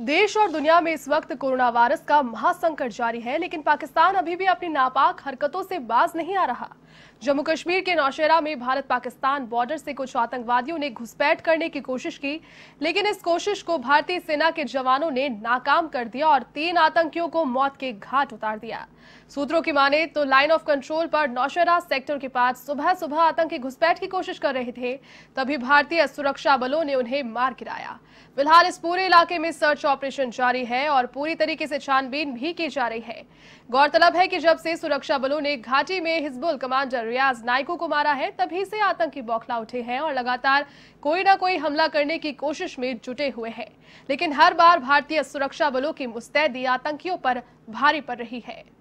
देश और दुनिया में इस वक्त कोरोना वायरस का महासंकट जारी है लेकिन पाकिस्तान अभी भी अपनी नापाक हरकतों से बाज नहीं आ रहा जम्मू कश्मीर के नौशेरा में भारत पाकिस्तान बॉर्डर से कुछ आतंकवादियों ने घुसपैठ करने की कोशिश की लेकिन इस कोशिश को भारतीय सेना के जवानों ने नाकाम कर दिया और तीन आतंकियों को मौत के घाट उतार दिया सूत्रों की माने तो लाइन ऑफ कंट्रोल पर नौशेरा सेक्टर के पास सुबह सुबह आतंकी घुसपैठ की कोशिश कर रहे थे तभी भारतीय सुरक्षा बलों ने उन्हें मार गिराया फिलहाल इस पूरे इलाके में सर्च ऑपरेशन जारी है और पूरी तरीके से छानबीन भी की जा रही है गौरतलब है कि जब से सुरक्षा बलों ने घाटी में हिजबुल कमांडर रियाज नाइको को मारा है तभी से आतंकी बौखला उठे हैं और लगातार कोई ना कोई हमला करने की कोशिश में जुटे हुए हैं लेकिन हर बार भारतीय सुरक्षा बलों की मुस्तैदी आतंकियों पर भारी पड़ रही है